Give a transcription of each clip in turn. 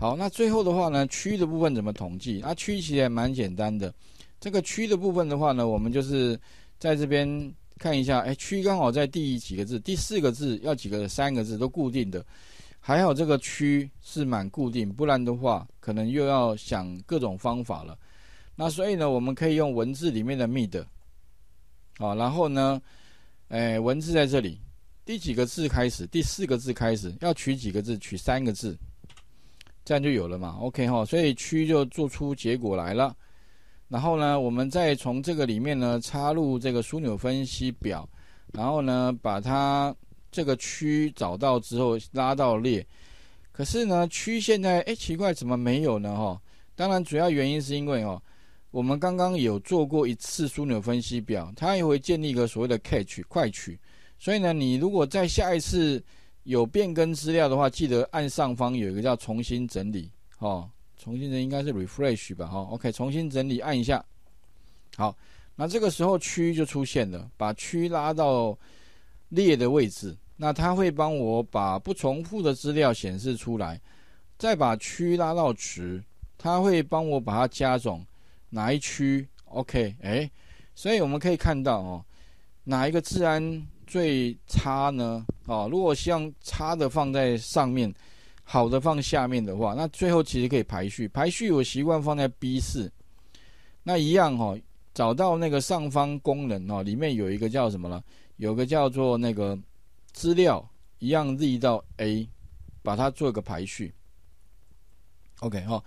好，那最后的话呢？区的部分怎么统计？那区其实也蛮简单的。这个区的部分的话呢，我们就是在这边看一下。哎，区刚好在第几个字？第四个字要几个？三个字都固定的。还好这个区是蛮固定，不然的话可能又要想各种方法了。那所以呢，我们可以用文字里面的 mid，好，然后呢，哎，文字在这里，第几个字开始？第四个字开始要取几个字？取三个字。这样就有了嘛，OK 哈，所以区就做出结果来了。然后呢，我们再从这个里面呢插入这个枢纽分析表，然后呢把它这个区找到之后拉到列。可是呢，区现在哎奇怪，怎么没有呢哈？当然主要原因是因为哦，我们刚刚有做过一次枢纽分析表，它也会建立一个所谓的 catch 快取，所以呢，你如果在下一次有变更资料的话，记得按上方有一个叫重新整理，哦，重新整应该是 refresh 吧，哈，OK，重新整理按一下，好，那这个时候区就出现了，把区拉到列的位置，那它会帮我把不重复的资料显示出来，再把区拉到值，它会帮我把它加总哪一区，OK，哎，所以我们可以看到哦，哪一个治安？最差呢？哦，如果像差的放在上面，好的放下面的话，那最后其实可以排序。排序我习惯放在 B 四，那一样哈，找到那个上方功能哈，里面有一个叫什么了？有个叫做那个资料，一样 Z 到 A，把它做个排序。OK 哈，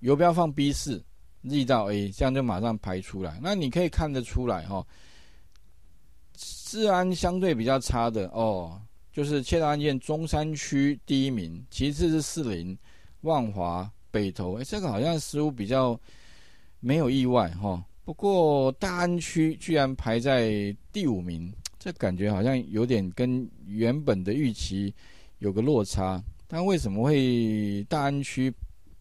游标放 B 四，z 到 A，这样就马上排出来。那你可以看得出来哈。治安相对比较差的哦，就是窃盗案件，中山区第一名，其次是四林、万华、北投。哎，这个好像似乎比较没有意外哈。不过大安区居然排在第五名，这感觉好像有点跟原本的预期有个落差。但为什么会大安区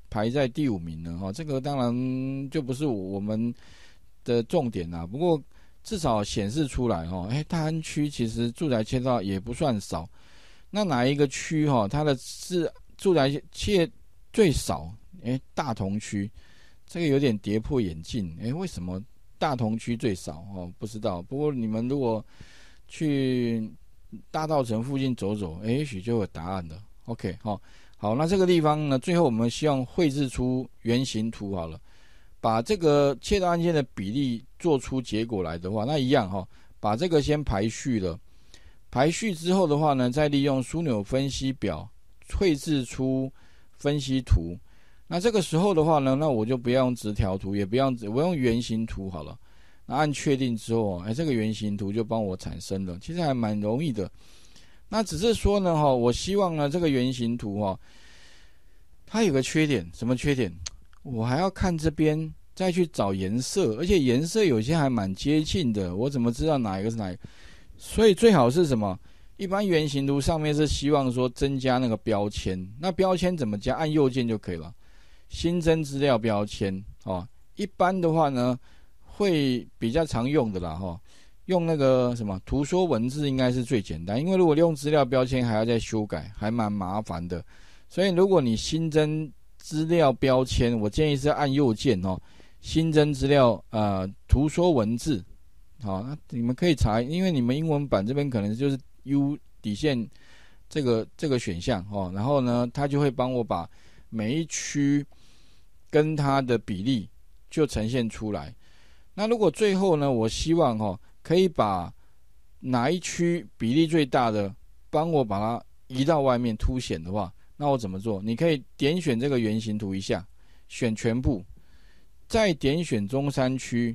排在第五名呢？哈，这个当然就不是我们的重点啦。不过。至少显示出来哈，哎，大安区其实住宅签到也不算少，那哪一个区哈，它的是住宅迁最少？哎，大同区，这个有点跌破眼镜，哎，为什么大同区最少？哦，不知道。不过你们如果去大道城附近走走，哎，也许就有答案了。OK，好，好，那这个地方呢，最后我们希望绘制出原型图好了。把这个窃盗案件的比例做出结果来的话，那一样哈，把这个先排序了，排序之后的话呢，再利用枢纽分析表绘制出分析图。那这个时候的话呢，那我就不要用直条图，也不用我用圆形图好了。那按确定之后啊，哎，这个圆形图就帮我产生了，其实还蛮容易的。那只是说呢，哈，我希望呢，这个圆形图哈，它有个缺点，什么缺点？我还要看这边，再去找颜色，而且颜色有些还蛮接近的，我怎么知道哪一个是哪？所以最好是什么？一般原型图上面是希望说增加那个标签，那标签怎么加？按右键就可以了，新增资料标签哦。一般的话呢，会比较常用的啦，哈，用那个什么图说文字应该是最简单，因为如果用资料标签还要再修改，还蛮麻烦的。所以如果你新增资料标签，我建议是按右键哦，新增资料，呃，图说文字，好，那你们可以查，因为你们英文版这边可能就是 U 底线这个这个选项哦，然后呢，它就会帮我把每一区跟它的比例就呈现出来。那如果最后呢，我希望哦，可以把哪一区比例最大的，帮我把它移到外面凸显的话。那我怎么做？你可以点选这个圆形图一下，选全部，再点选中山区，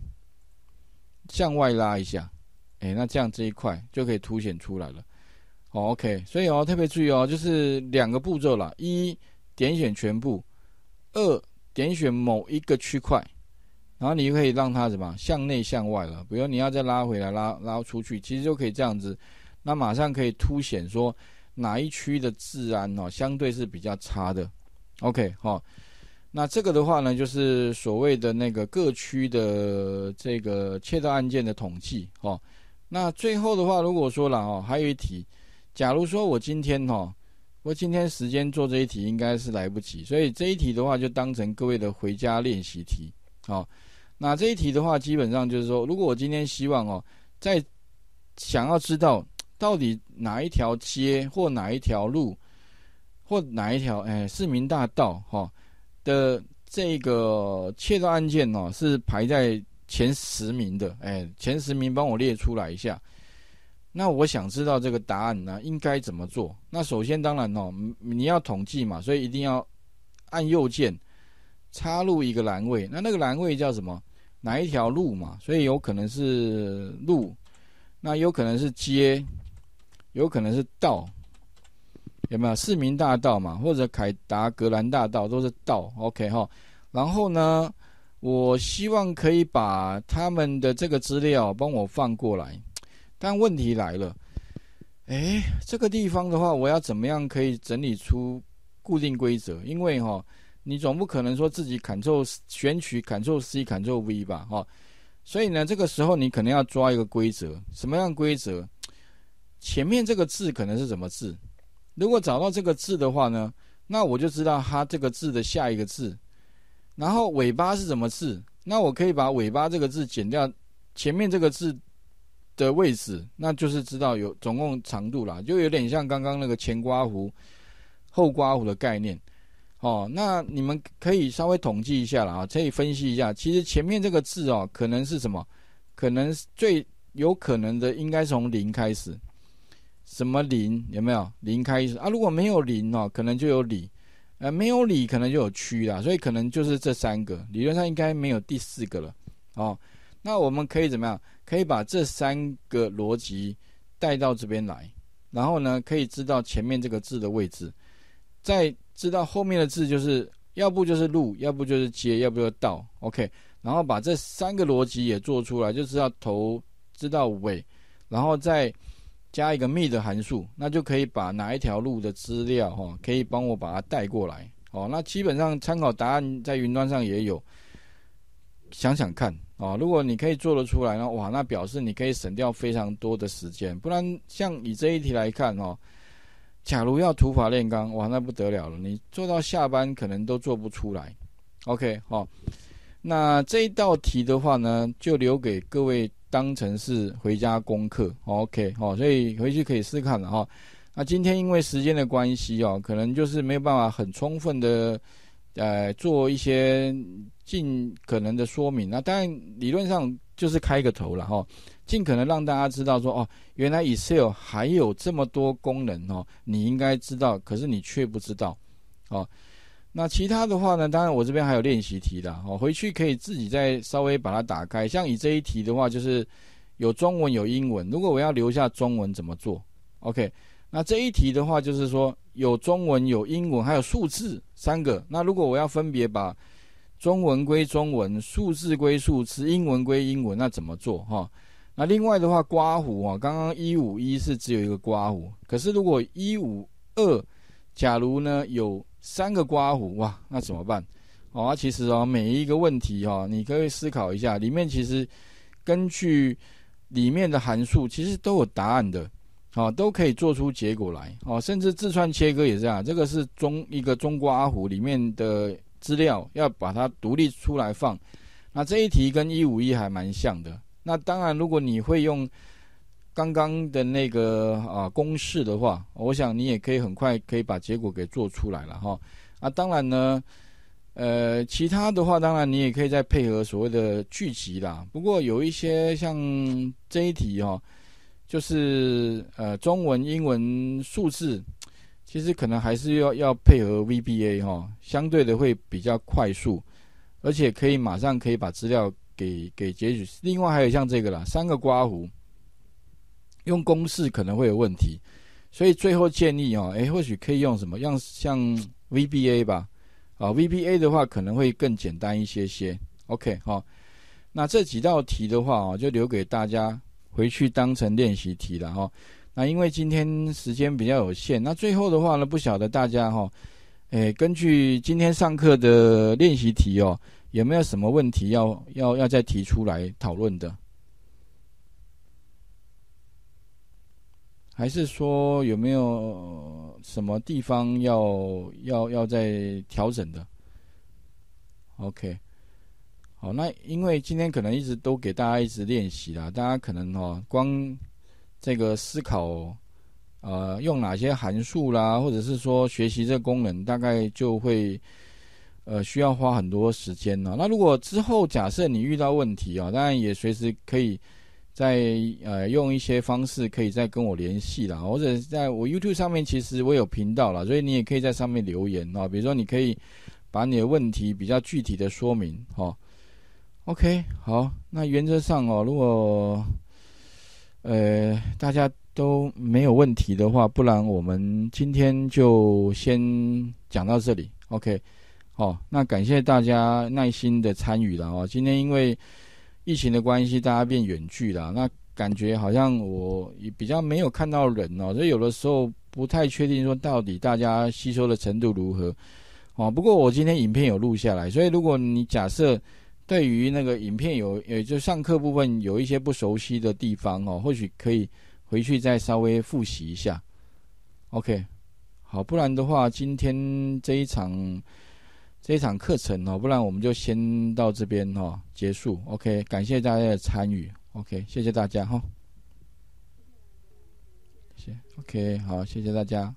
向外拉一下，哎，那这样这一块就可以凸显出来了。好，OK，所以哦，特别注意哦，就是两个步骤啦：一点选全部，二点选某一个区块，然后你就可以让它什么向内向外了。比如你要再拉回来，拉拉出去，其实就可以这样子，那马上可以凸显说。哪一区的治安哦，相对是比较差的，OK 哈。那这个的话呢，就是所谓的那个各区的这个窃盗案件的统计哦。那最后的话，如果说了哈，还有一题，假如说我今天哈，我今天时间做这一题应该是来不及，所以这一题的话就当成各位的回家练习题好。那这一题的话，基本上就是说，如果我今天希望哦，在想要知道。到底哪一条街或哪一条路或哪一条哎市民大道哈的这个窃盗案件呢是排在前十名的哎前十名帮我列出来一下。那我想知道这个答案呢应该怎么做？那首先当然哦你要统计嘛，所以一定要按右键插入一个栏位。那那个栏位叫什么？哪一条路嘛？所以有可能是路，那有可能是街。有可能是道，有没有市民大道嘛，或者凯达格兰大道都是道。OK 哈，然后呢，我希望可以把他们的这个资料帮我放过来。但问题来了，哎，这个地方的话，我要怎么样可以整理出固定规则？因为哈，你总不可能说自己 Ctrl 选取 Ctrl C Ctrl V 吧？哈，所以呢，这个时候你可能要抓一个规则，什么样规则？前面这个字可能是什么字？如果找到这个字的话呢，那我就知道它这个字的下一个字，然后尾巴是什么字？那我可以把尾巴这个字剪掉，前面这个字的位置，那就是知道有总共长度啦。就有点像刚刚那个前刮弧、后刮弧的概念。哦，那你们可以稍微统计一下了啊，可以分析一下。其实前面这个字哦，可能是什么？可能最有可能的应该从零开始。什么零有没有零开始啊？如果没有零哦，可能就有里；呃，没有里可能就有区啦，所以可能就是这三个，理论上应该没有第四个了。哦，那我们可以怎么样？可以把这三个逻辑带到这边来，然后呢，可以知道前面这个字的位置，再知道后面的字就是要不就是路，要不就是街，要不就道。OK，然后把这三个逻辑也做出来，就知道头，知道尾，然后再。加一个密的函数，那就可以把哪一条路的资料哈，可以帮我把它带过来。哦，那基本上参考答案在云端上也有。想想看啊，如果你可以做得出来呢，哇，那表示你可以省掉非常多的时间。不然像以这一题来看哦，假如要土法炼钢，哇，那不得了了，你做到下班可能都做不出来。OK，好，那这一道题的话呢，就留给各位。当成是回家功课，OK，好，所以回去可以试看了哈。那今天因为时间的关系哦，可能就是没有办法很充分的，呃，做一些尽可能的说明。那当然理论上就是开个头了哈，尽可能让大家知道说哦，原来 Excel 还有这么多功能哦，你应该知道，可是你却不知道，哦。那其他的话呢？当然我这边还有练习题的哦，回去可以自己再稍微把它打开。像以这一题的话，就是有中文有英文。如果我要留下中文怎么做？OK？那这一题的话就是说有中文有英文还有数字三个。那如果我要分别把中文归中文，数字归数字，英文归英文，那怎么做哈？那另外的话刮胡啊，刚刚一五一是只有一个刮胡，可是如果一五二。假如呢有三个刮胡哇，那怎么办？啊，其实哦，每一个问题哈，你可以思考一下，里面其实根据里面的函数，其实都有答案的，哦，都可以做出结果来，哦，甚至自串切割也这样。这个是中一个中刮胡里面的资料，要把它独立出来放。那这一题跟一五一还蛮像的。那当然，如果你会用。刚刚的那个啊公式的话，我想你也可以很快可以把结果给做出来了哈。啊，当然呢，呃，其他的话，当然你也可以再配合所谓的聚集啦。不过有一些像这一题哈，就是呃中文、英文、数字，其实可能还是要要配合 VBA 哈，相对的会比较快速，而且可以马上可以把资料给给截取。另外还有像这个啦，三个刮胡。用公式可能会有问题，所以最后建议哦，哎，或许可以用什么，样像 VBA 吧，啊，VBA 的话可能会更简单一些些。OK，好，那这几道题的话啊，就留给大家回去当成练习题了哈。那因为今天时间比较有限，那最后的话呢，不晓得大家哈，哎，根据今天上课的练习题哦，有没有什么问题要要要再提出来讨论的？还是说有没有什么地方要要要再调整的？OK，好，那因为今天可能一直都给大家一直练习啦，大家可能哈光这个思考，呃，用哪些函数啦，或者是说学习这功能，大概就会呃需要花很多时间呢。那如果之后假设你遇到问题啊，当然也随时可以。在呃，用一些方式可以再跟我联系啦，或者在我 YouTube 上面，其实我有频道啦，所以你也可以在上面留言哦。比如说，你可以把你的问题比较具体的说明哦。OK，好，那原则上哦，如果呃大家都没有问题的话，不然我们今天就先讲到这里。OK，好，那感谢大家耐心的参与了哦。今天因为。疫情的关系，大家变远距了，那感觉好像我也比较没有看到人哦，所以有的时候不太确定说到底大家吸收的程度如何哦。不过我今天影片有录下来，所以如果你假设对于那个影片有也就上课部分有一些不熟悉的地方哦，或许可以回去再稍微复习一下。OK，好，不然的话今天这一场。这一场课程哦，不然我们就先到这边哦结束。OK，感谢大家的参与。OK，谢谢大家哈。谢。OK，好，谢谢大家。